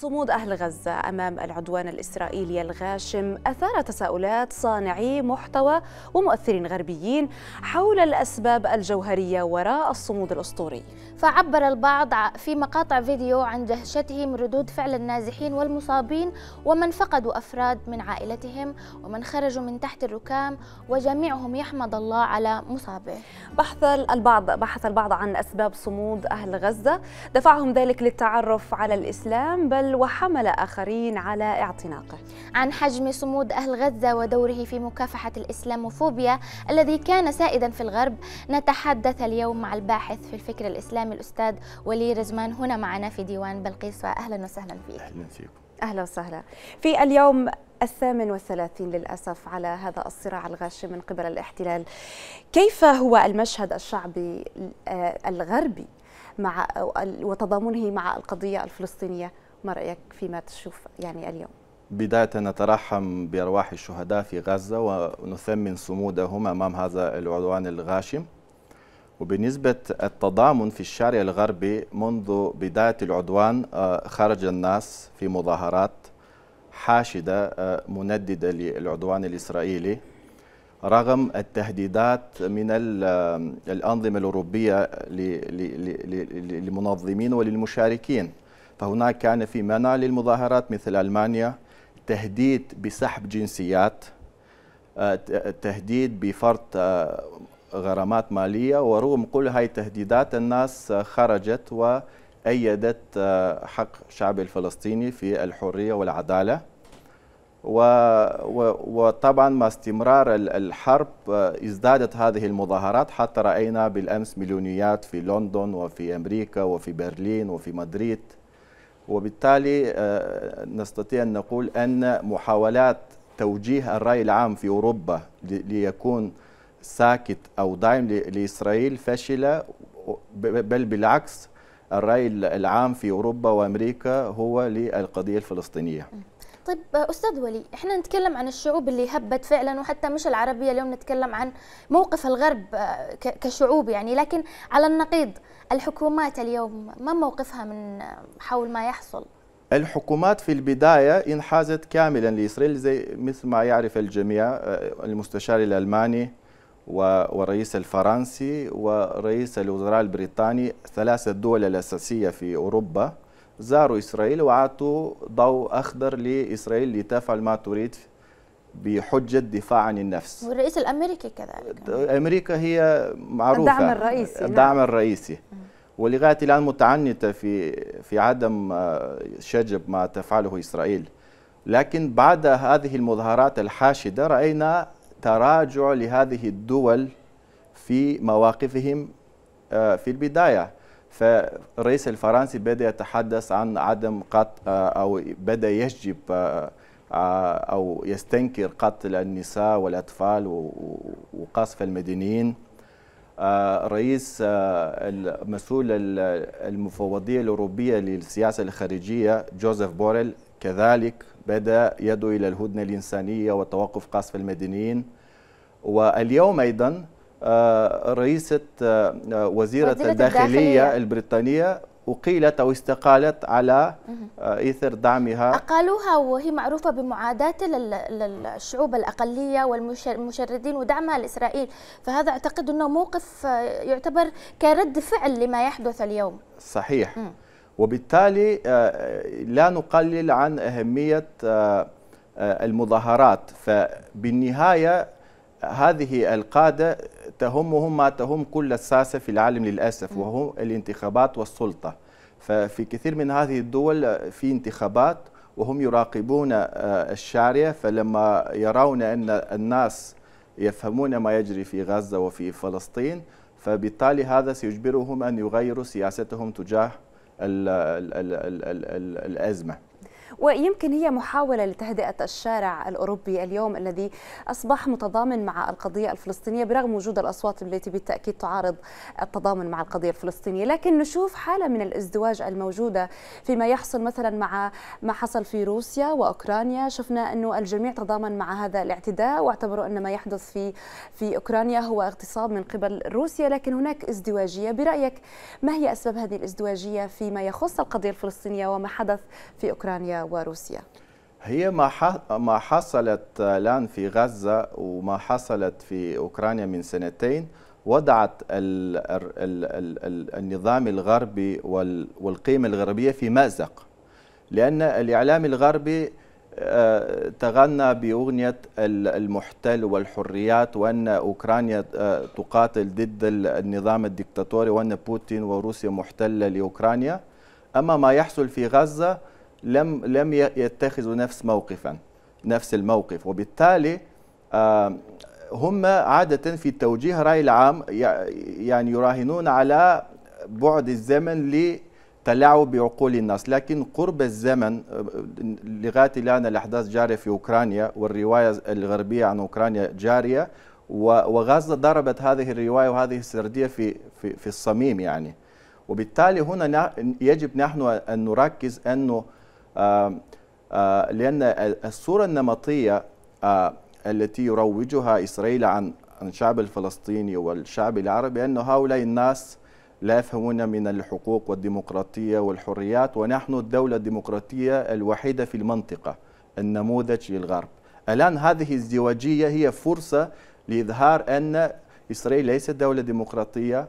صمود أهل غزة أمام العدوان الإسرائيلي الغاشم أثار تساؤلات صانعي محتوى ومؤثرين غربيين حول الأسباب الجوهرية وراء الصمود الأسطوري فعبر البعض في مقاطع فيديو عن دهشتهم ردود فعل النازحين والمصابين ومن فقدوا أفراد من عائلتهم ومن خرجوا من تحت الركام وجميعهم يحمد الله على مصابه بحث البعض بحث البعض عن أسباب صمود أهل غزة دفعهم ذلك للتعرف على الإسلام بل وحمل آخرين على اعتناقه عن حجم صمود أهل غزة ودوره في مكافحة الإسلاموفوبيا الذي كان سائدا في الغرب نتحدث اليوم مع الباحث في الفكر الإسلامي الأستاذ ولي رزمان هنا معنا في ديوان بلقيس فأهلا وسهلا فيك أهلا فيكم أهلا وسهلا في اليوم الثامن والثلاثين للأسف على هذا الصراع الغاشم من قبل الاحتلال كيف هو المشهد الشعبي آه، الغربي مع وتضامنه مع القضية الفلسطينية ما رايك فيما تشوف يعني اليوم بداية نترحم بأرواح الشهداء في غزة ونثمن صمودهم أمام هذا العدوان الغاشم وبنسبة التضامن في الشارع الغربي منذ بداية العدوان آه، خرج الناس في مظاهرات حاشدة آه، منددة للعدوان الإسرائيلي رغم التهديدات من الأنظمة الأوروبية للمنظمين وللمشاركين فهناك كان في منع للمظاهرات مثل ألمانيا تهديد بسحب جنسيات آه، تهديد بفرض آه، غرامات مالية ورغم كل هاي التهديدات الناس آه، خرجت وأيدت حق الشعب الفلسطيني في الحرية والعدالة وطبعا مع استمرار الحرب ازدادت هذه المظاهرات حتى رأينا بالأمس مليونيات في لندن وفي أمريكا وفي برلين وفي مدريد وبالتالي آه، نستطيع أن نقول أن محاولات توجيه الرأي العام في أوروبا ليكون ساكت أو داعم لإسرائيل فشله بل بالعكس الرأي العام في أوروبا وأمريكا هو للقضية الفلسطينية طيب استاذ ولي احنا نتكلم عن الشعوب اللي هبت فعلا وحتى مش العربيه اليوم نتكلم عن موقف الغرب آه، كشعوب يعني لكن على النقيض الحكومات اليوم ما موقفها من حول ما يحصل الحكومات في البداية انحازت كاملا لإسرائيل زي مثل ما يعرف الجميع آه، المستشار الألماني والرئيس الفرنسي ورئيس الوزراء البريطاني ثلاثة دول الأساسية في أوروبا زاروا إسرائيل وأعطوا ضوء أخضر لإسرائيل لتفعل ما تريد بحجة دفاع عن النفس والرئيس الأمريكي كذلك أمريكا هي معروفة الدعم الرئيسي نعم. الدعم نعم. الرئيسي ولغاية الآن متعنتة في في عدم آه، شجب ما تفعله إسرائيل لكن بعد هذه المظاهرات الحاشدة رأينا تراجع لهذه الدول في مواقفهم آه، في البداية فالرئيس الفرنسي بدا يتحدث عن عدم قتل آه، او بدا يشجب آه، آه، او يستنكر قتل النساء والاطفال وقصف المدنيين رئيس المسؤول المفوضيه الاوروبيه للسياسه الخارجيه جوزيف بوريل كذلك بدا يدعو الى الهدنه الانسانيه وتوقف قصف المدنيين واليوم ايضا آه، رئيسة آه، آه، وزيرة, وزيرة الداخلية, البريطانية أقيلت أو استقالت على إثر دعمها أقالوها وهي معروفة بمعاداة للشعوب الأقلية والمشردين ودعمها لإسرائيل فهذا أعتقد أنه موقف يعتبر كرد فعل لما يحدث اليوم صحيح م. وبالتالي لا نقلل عن أهمية المظاهرات فبالنهاية هذه القادة تهمهم ما تهم كل الساسة في العالم للأسف وهو الانتخابات والسلطة ففي كثير من هذه الدول آه، في انتخابات وهم يراقبون آه، الشارع فلما يرون أن الناس يفهمون ما يجري في غزة وفي فلسطين فبالتالي هذا سيجبرهم أن يغيروا سياستهم تجاه الأزمة ويمكن هي محاولة لتهدئة الشارع الأوروبي اليوم الذي أصبح متضامن مع القضية الفلسطينية برغم وجود الأصوات التي بالتأكيد تعارض التضامن مع القضية الفلسطينية لكن نشوف حالة من الازدواج الموجودة فيما يحصل مثلا مع ما حصل في روسيا وأوكرانيا شفنا أنه الجميع تضامن مع هذا الاعتداء واعتبروا أن ما يحدث في في أوكرانيا هو اغتصاب من قبل روسيا لكن هناك ازدواجية برأيك ما هي أسباب هذه الازدواجية فيما يخص القضية الفلسطينية وما حدث في أوكرانيا وروسيا هي ما ما حصلت الان في غزه وما حصلت في اوكرانيا من سنتين وضعت النظام الغربي والقيمه الغربيه في مازق لان الاعلام الغربي آه، تغنى باغنيه المحتل والحريات وان اوكرانيا آه، تقاتل ضد النظام الدكتاتوري وان بوتين وروسيا محتله لاوكرانيا اما ما يحصل في غزه لم لم يتخذوا نفس موقفا نفس الموقف وبالتالي آه، هم عادة في توجيه رأي العام يعني يراهنون على بعد الزمن لتلاعب بعقول الناس لكن قرب الزمن آه، لغاية الآن الأحداث جارية في أوكرانيا والرواية الغربية عن أوكرانيا جارية وغزة ضربت هذه الرواية وهذه السردية في, في, في الصميم يعني وبالتالي هنا يجب نحن أن نركز أنه لأن الصورة النمطية التي يروجها إسرائيل عن الشعب الفلسطيني والشعب العربي أن هؤلاء الناس لا يفهمون من الحقوق والديمقراطية والحريات ونحن الدولة الديمقراطية الوحيدة في المنطقة النموذج للغرب الآن هذه الازدواجية هي فرصة لإظهار أن إسرائيل ليست دولة ديمقراطية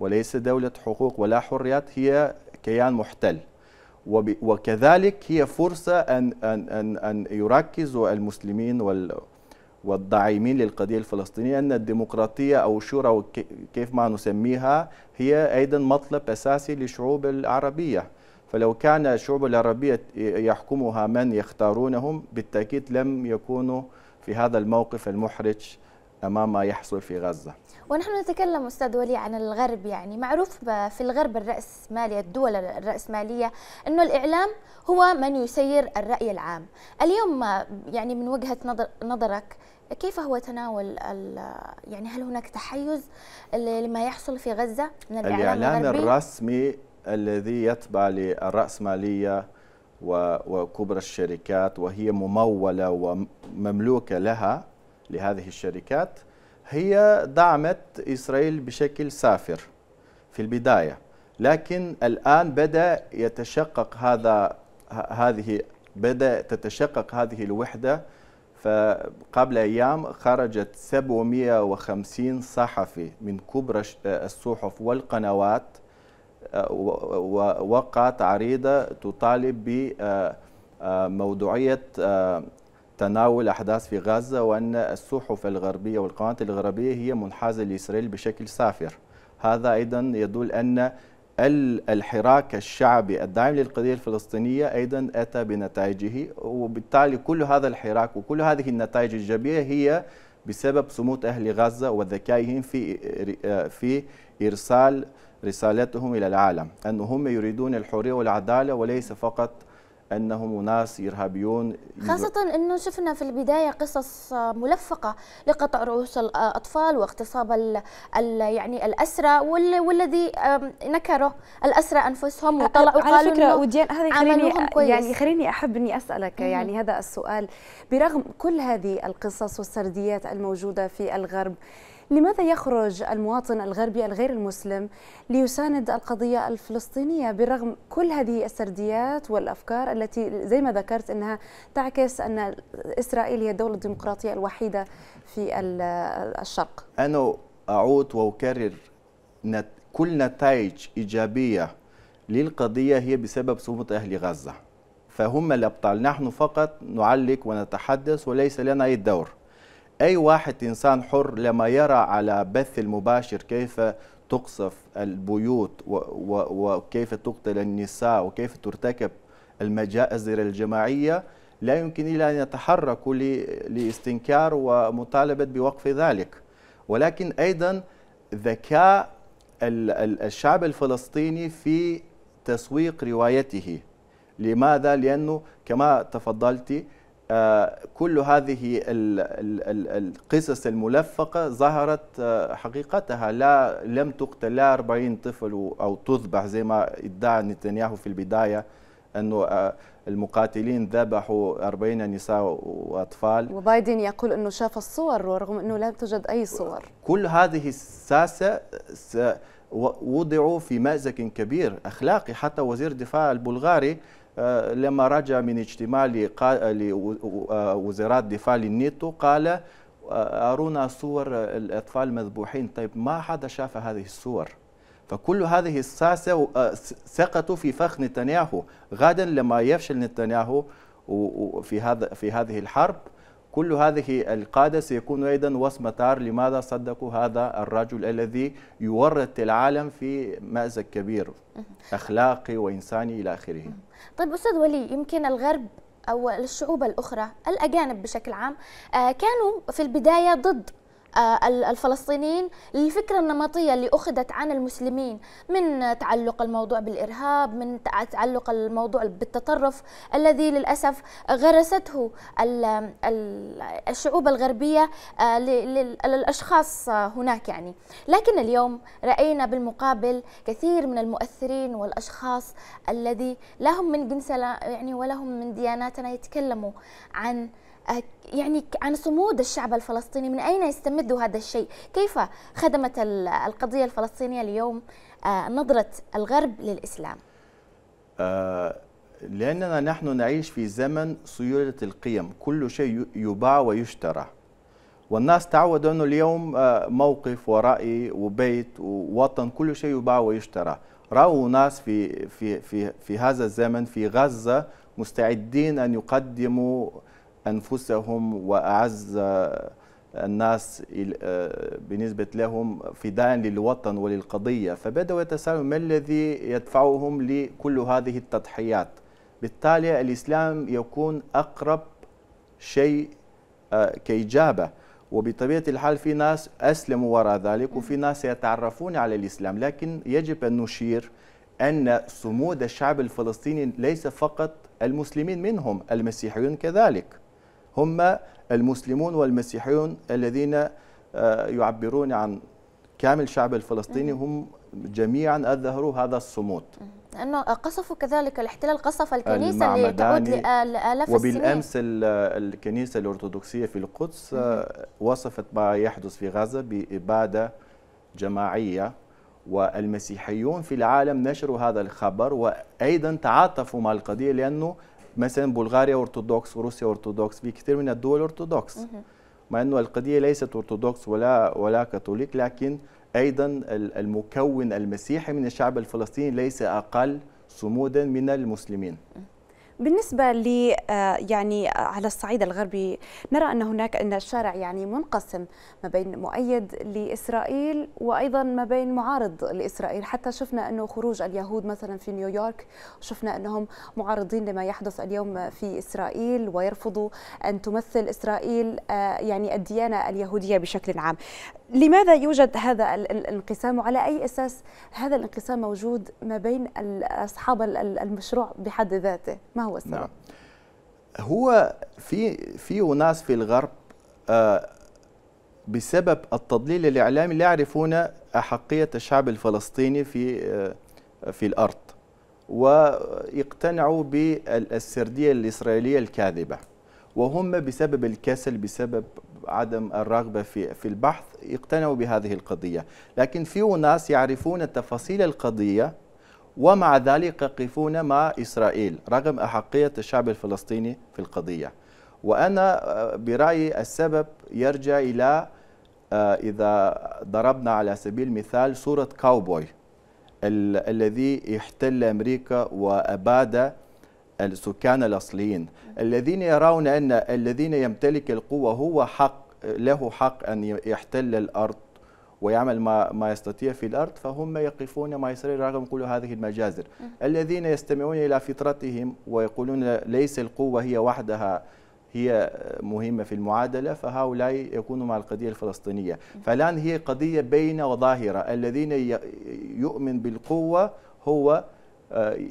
وليست دولة حقوق ولا حريات هي كيان محتل وكذلك هي فرصة أن, أن, أن, أن يركز المسلمين وال والداعمين للقضية الفلسطينية أن الديمقراطية أو الشورى كيف ما نسميها هي أيضا مطلب أساسي للشعوب العربية فلو كان الشعوب العربية يحكمها من يختارونهم بالتأكيد لم يكونوا في هذا الموقف المحرج امام ما يحصل في غزه. ونحن نتكلم استاذ ولي عن الغرب يعني معروف في الغرب الراسماليه الدول الراسماليه انه الاعلام هو من يسير الراي العام. اليوم يعني من وجهه نظرك كيف هو تناول يعني هل هناك تحيز لما يحصل في غزه من الاعلام, الإعلام الغربي؟ الرسمي الذي يتبع للراسماليه وكبرى الشركات وهي مموله ومملوكه لها لهذه الشركات هي دعمت إسرائيل بشكل سافر في البداية لكن الآن بدأ يتشقق هذا هذه بدأ تتشقق هذه الوحدة فقبل أيام خرجت 750 صحفي من كبرى الصحف والقنوات آه، ووقعت عريضة تطالب بموضوعية آه، آه، تناول أحداث في غزة وأن الصحف الغربية والقناة الغربية هي منحازة لإسرائيل بشكل سافر هذا أيضا يدل أن الحراك الشعبي الداعم للقضية الفلسطينية أيضا أتى بنتائجه وبالتالي كل هذا الحراك وكل هذه النتائج الإيجابية هي بسبب صمود أهل غزة وذكائهم في آه، في إرسال رسالتهم إلى العالم انهم يريدون الحرية والعدالة وليس فقط انهم ناس ارهابيون خاصه انه شفنا في البدايه قصص ملفقه لقطع رؤوس الاطفال واغتصاب الـ يعني الاسرى وال والذي نكره الاسرى انفسهم آه، آه، وطلعوا على فكره وديان هذا خليني يعني خليني احب اني اسالك يعني هذا السؤال برغم كل هذه القصص والسرديات الموجوده في الغرب لماذا يخرج المواطن الغربي الغير المسلم ليساند القضية الفلسطينية برغم كل هذه السرديات والأفكار التي زي ما ذكرت أنها تعكس أن إسرائيل هي الدولة الديمقراطية الوحيدة في الشرق أنا أعود وأكرر كل نتائج إيجابية للقضية هي بسبب صمود أهل غزة فهم الأبطال نحن فقط نعلق ونتحدث وليس لنا أي دور أي واحد إنسان حر لما يرى على بث المباشر كيف تقصف البيوت وكيف تقتل النساء وكيف ترتكب المجازر الجماعية لا يمكن إلا أن يتحركوا لاستنكار ومطالبة بوقف ذلك ولكن أيضا ذكاء الشعب الفلسطيني في تسويق روايته لماذا؟ لأنه كما تفضلتي آه، كل هذه القصص الملفقة ظهرت آه، حقيقتها لا لم تقتل لا 40 طفل أو تذبح زي ما ادعى نتنياهو في البداية أنه آه، المقاتلين ذبحوا 40 نساء وأطفال وبايدن يقول أنه شاف الصور ورغم أنه لا توجد أي صور كل هذه الساسة وضعوا في مأزق كبير أخلاقي حتى وزير الدفاع البلغاري آه، لما رجع من اجتماع لوزارات آه، دفاع للنيتو قال آه، أرونا صور الأطفال المذبوحين طيب ما حدا شاف هذه الصور فكل هذه الساسة سقطوا في فخ نتنياهو غدا لما يفشل نتنياهو في هذا في هذه الحرب كل هذه القادة سيكون أيضا وصمتار لماذا صدقوا هذا الرجل الذي يورط العالم في مأزق كبير أخلاقي وإنساني إلى آخره طيب أستاذ ولي يمكن الغرب أو الشعوب الأخرى الأجانب بشكل عام آه، كانوا في البداية ضد آه، الفلسطينيين للفكرة النمطية اللي أخذت عن المسلمين من تعلق الموضوع بالإرهاب من تعلق الموضوع بالتطرف الذي للأسف غرسته الشعوب الغربية آه، للأشخاص هناك يعني لكن اليوم رأينا بالمقابل كثير من المؤثرين والأشخاص الذي لهم من جنسنا يعني ولهم من دياناتنا يتكلموا عن يعني عن صمود الشعب الفلسطيني من أين يستمد هذا الشيء كيف خدمت القضية الفلسطينية اليوم آه، نظرة الغرب للإسلام آه، لأننا نحن نعيش في زمن سيولة القيم كل شيء يباع ويشترى والناس تعودوا أنه اليوم آه، موقف ورأي وبيت ووطن كل شيء يباع ويشترى رأوا ناس في, في, في, في هذا الزمن في غزة مستعدين أن يقدموا أنفسهم وأعز الناس بالنسبة آه، لهم فداء للوطن وللقضية فبدأوا يتساءلون ما الذي يدفعهم لكل هذه التضحيات بالتالي الإسلام يكون أقرب شيء آه، كإجابة وبطبيعة الحال في ناس أسلموا وراء ذلك وفي ناس يتعرفون على الإسلام لكن يجب أن نشير أن صمود الشعب الفلسطيني ليس فقط المسلمين منهم المسيحيون كذلك هم المسلمون والمسيحيون الذين آه، يعبرون عن كامل شعب الفلسطيني هم جميعا أظهروا هذا الصمود لأنه قصفوا كذلك الاحتلال قصف الكنيسة اللي تعود لآلاف وبالأمس السنين. الكنيسة الأرثوذكسية في القدس آه، وصفت ما يحدث في غزة بإبادة جماعية والمسيحيون في العالم نشروا هذا الخبر وأيضا تعاطفوا مع القضية لأنه مثلا بلغاريا أرثوذكس وروسيا أرثوذكس في كثير من الدول أرثوذكس مع أنه القضية ليست أرثوذكس ولا ولا كاثوليك لكن أيضا المكون المسيحي من الشعب الفلسطيني ليس أقل صمودا من المسلمين بالنسبة ل آه، يعني آه، على الصعيد الغربي نرى أن هناك أن الشارع يعني منقسم ما بين مؤيد لإسرائيل وأيضا ما بين معارض لإسرائيل حتى شفنا أنه خروج اليهود مثلا في نيويورك شفنا أنهم معارضين لما يحدث اليوم في إسرائيل ويرفضوا أن تمثل إسرائيل آه، يعني الديانة اليهودية بشكل عام لماذا يوجد هذا الانقسام وعلى أي أساس هذا الانقسام موجود ما بين أصحاب المشروع بحد ذاته ما هو السبب؟ نعم. هو في في ناس في الغرب آه، بسبب التضليل الإعلامي لا يعرفون أحقية الشعب الفلسطيني في آه، في الأرض ويقتنعوا بالسردية الإسرائيلية الكاذبة وهم بسبب الكسل بسبب عدم الرغبة في في البحث اقتنعوا بهذه القضية لكن في ناس يعرفون تفاصيل القضية ومع ذلك يقفون مع إسرائيل رغم أحقية الشعب الفلسطيني في القضية وأنا آه، برأيي السبب يرجع إلى آه، إذا ضربنا على سبيل المثال صورة كاوبوي الذي احتل أمريكا وأباد السكان الأصليين الذين يرون أن الذين يمتلك القوة هو حق له حق أن يحتل الأرض ويعمل ما ما يستطيع في الارض فهم يقفون مع اسرائيل رغم كل هذه المجازر الذين يستمعون الى فطرتهم ويقولون ليس القوه هي وحدها هي مهمه في المعادله فهؤلاء يكونوا مع القضيه الفلسطينيه فالان هي قضيه بين وظاهره الذين يؤمن بالقوه هو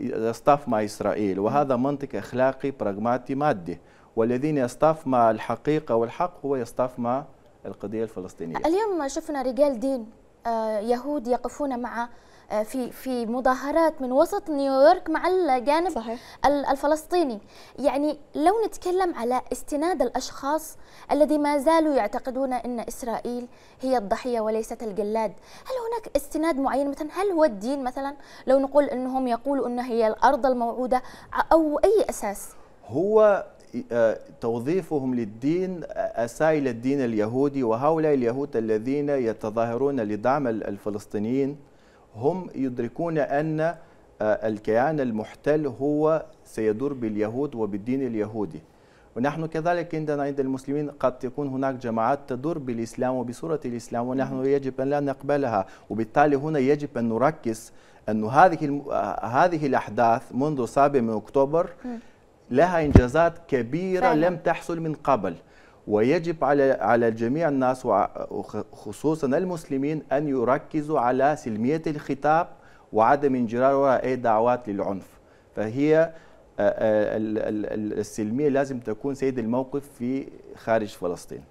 يصطف آه، مع إسرائيل وهذا منطق أخلاقي براغماتي مادي والذين يصطف مع الحقيقة والحق هو يصطف مع القضية الفلسطينية اليوم شفنا رجال دين آه، يهود يقفون مع آه، في في مظاهرات من وسط نيويورك مع الجانب صحيح. الفلسطيني يعني لو نتكلم على استناد الأشخاص الذي ما زالوا يعتقدون أن إسرائيل هي الضحية وليست الجلاد هل هناك استناد معين مثلا هل هو الدين مثلا لو نقول أنهم يقولوا أن هي الأرض الموعودة أو أي أساس هو آه، توظيفهم للدين آه، أسائل الدين اليهودي وهؤلاء اليهود الذين يتظاهرون لدعم الفلسطينيين هم يدركون أن آه، الكيان المحتل هو سيدور باليهود وبالدين اليهودي ونحن كذلك عندنا عند المسلمين قد تكون هناك جماعات تدور بالإسلام وبصورة الإسلام ونحن يجب أن لا نقبلها وبالتالي هنا يجب أن نركز أن هذه آه، هذه الأحداث منذ 7 من أكتوبر لها إنجازات كبيرة فعلا. لم تحصل من قبل ويجب على على جميع الناس وخصوصا المسلمين ان يركزوا على سلميه الخطاب وعدم انجرار وراء اي دعوات للعنف فهي آه، آه، السلميه لازم تكون سيد الموقف في خارج فلسطين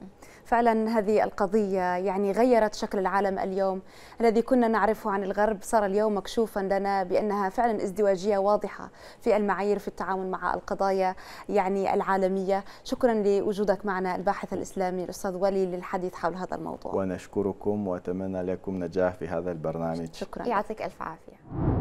فعلا هذه القضية يعني غيرت شكل العالم اليوم الذي كنا نعرفه عن الغرب صار اليوم مكشوفا لنا بأنها فعلا ازدواجية واضحة في المعايير في التعامل مع القضايا يعني العالمية شكرا لوجودك معنا الباحث الإسلامي الأستاذ ولي للحديث حول هذا الموضوع ونشكركم وأتمنى لكم نجاح في هذا البرنامج شكرا يعطيك ألف عافية